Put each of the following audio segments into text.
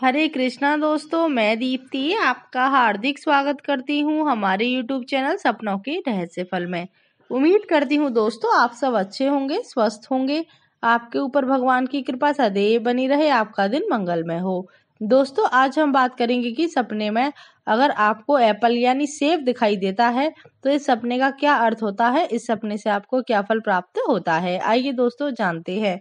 हरे कृष्णा दोस्तों मैं दीप्ति आपका हार्दिक स्वागत करती हूँ हमारे यूट्यूब चैनल सपनों के रहस्य फल में उम्मीद करती हूँ दोस्तों आप सब अच्छे होंगे स्वस्थ होंगे आपके ऊपर भगवान की कृपा सदैव बनी रहे आपका दिन मंगलमय हो दोस्तों आज हम बात करेंगे कि सपने में अगर आपको एप्पल यानी सेब दिखाई देता है तो इस सपने का क्या अर्थ होता है इस सपने से आपको क्या फल प्राप्त होता है आइए दोस्तों जानते हैं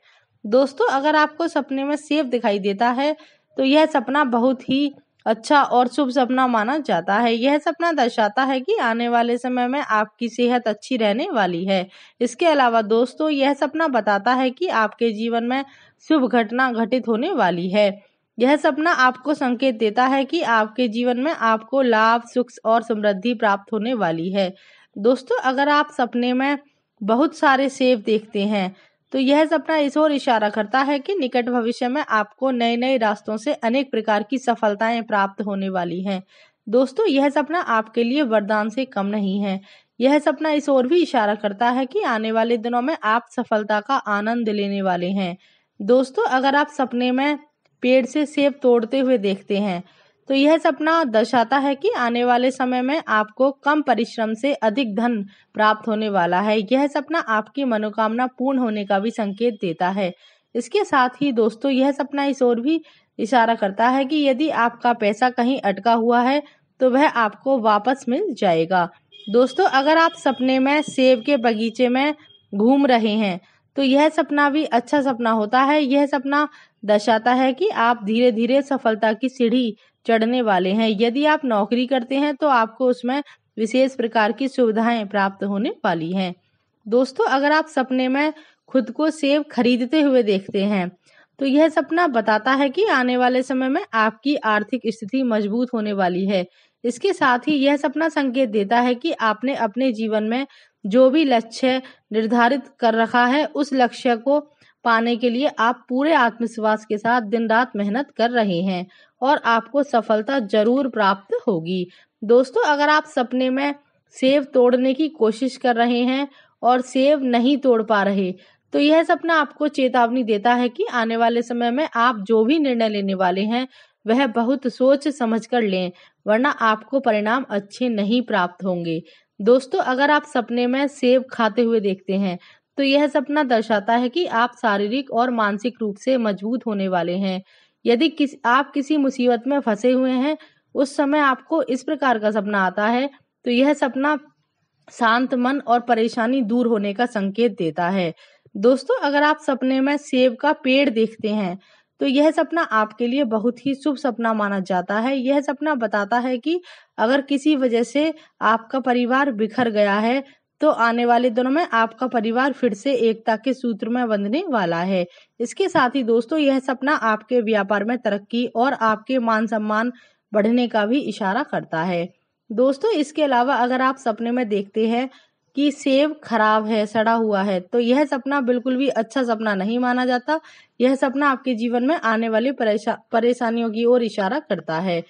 दोस्तों अगर आपको सपने में सेब दिखाई देता है तो यह सपना बहुत ही अच्छा और शुभ सपना माना जाता है यह सपना दर्शाता है कि आने वाले समय में आपकी सेहत अच्छी रहने वाली है इसके अलावा दोस्तों यह सपना बताता है कि आपके जीवन में शुभ घटना घटित होने वाली है यह सपना आपको संकेत देता है कि आपके जीवन में आपको लाभ सुख और समृद्धि प्राप्त होने वाली है दोस्तों अगर आप सपने में बहुत सारे सेब देखते हैं तो यह सपना इस ओर इशारा करता है कि निकट भविष्य में आपको नए नए रास्तों से अनेक प्रकार की सफलताएं प्राप्त होने वाली हैं दोस्तों यह सपना आपके लिए वरदान से कम नहीं है यह सपना इस ओर भी इशारा करता है कि आने वाले दिनों में आप सफलता का आनंद लेने वाले हैं दोस्तों अगर आप सपने में पेड़ से सेब तोड़ते हुए देखते हैं तो यह सपना दर्शाता है कि आने वाले समय में आपको कम परिश्रम से अधिक धन प्राप्त होने वाला है यह सपना आपकी मनोकामना पूर्ण होने का भी संकेत देता है इसके साथ ही दोस्तों यह सपना इस ओर भी इशारा करता है कि यदि आपका पैसा कहीं अटका हुआ है तो वह आपको वापस मिल जाएगा दोस्तों अगर आप सपने में सेब के बगीचे में घूम रहे हैं तो यह सपना भी अच्छा सपना होता है यह सपना दर्शाता है कि आप धीरे धीरे सफलता की सीढ़ी चढ़ने वाले हैं यदि आप नौकरी करते हैं तो आपको उसमें विशेष प्रकार की सुविधाएं प्राप्त होने वाली हैं दोस्तों अगर आप सपने में खुद को सेब खरीदते हुए देखते हैं तो यह सपना बताता है कि आने वाले समय में आपकी आर्थिक स्थिति मजबूत होने वाली है इसके साथ ही यह सपना संकेत देता है कि आपने अपने जीवन में जो भी लक्ष्य निर्धारित कर रखा है उस लक्ष्य को पाने के लिए आप पूरे आत्मविश्वास के साथ दिन रात मेहनत कर रहे हैं और आपको सफलता जरूर प्राप्त होगी दोस्तों अगर आप सपने में सेब तोड़ने की कोशिश कर रहे हैं और सेब नहीं तोड़ पा रहे तो यह सपना आपको चेतावनी देता है कि आने वाले समय में आप जो भी निर्णय लेने वाले हैं वह बहुत सोच समझ कर लें वरना आपको परिणाम अच्छे नहीं प्राप्त होंगे दोस्तों अगर आप सपने में सेब खाते हुए देखते हैं तो यह सपना दर्शाता है कि आप शारीरिक और मानसिक रूप से मजबूत होने वाले हैं यदि किस आप किसी मुसीबत में फंसे हुए हैं उस समय आपको इस प्रकार का सपना आता है तो यह सपना शांत मन और परेशानी दूर होने का संकेत देता है दोस्तों अगर आप सपने में सेब का पेड़ देखते हैं तो यह सपना आपके लिए बहुत ही शुभ सपना माना जाता है यह सपना बताता है कि अगर किसी वजह से आपका परिवार बिखर गया है तो आने वाले दिनों में आपका परिवार फिर से एकता के सूत्र में बंधने वाला है इसके साथ ही दोस्तों यह सपना आपके व्यापार में तरक्की और आपके मान सम्मान बढ़ने का भी इशारा करता है दोस्तों इसके अलावा अगर आप सपने में देखते हैं कि सेब खराब है सड़ा हुआ है तो यह सपना बिल्कुल भी अच्छा सपना नहीं माना जाता यह सपना आपके जीवन में आने वाली परेशा, परेशानियों की ओर इशारा करता है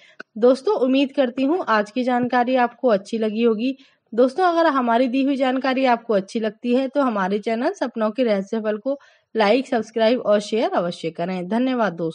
दोस्तों उम्मीद करती हूँ आज की जानकारी आपको अच्छी लगी होगी दोस्तों अगर हमारी दी हुई जानकारी आपको अच्छी लगती है तो हमारे चैनल सपनों के रहस्य फल को लाइक सब्सक्राइब और शेयर अवश्य करें धन्यवाद दोस्तों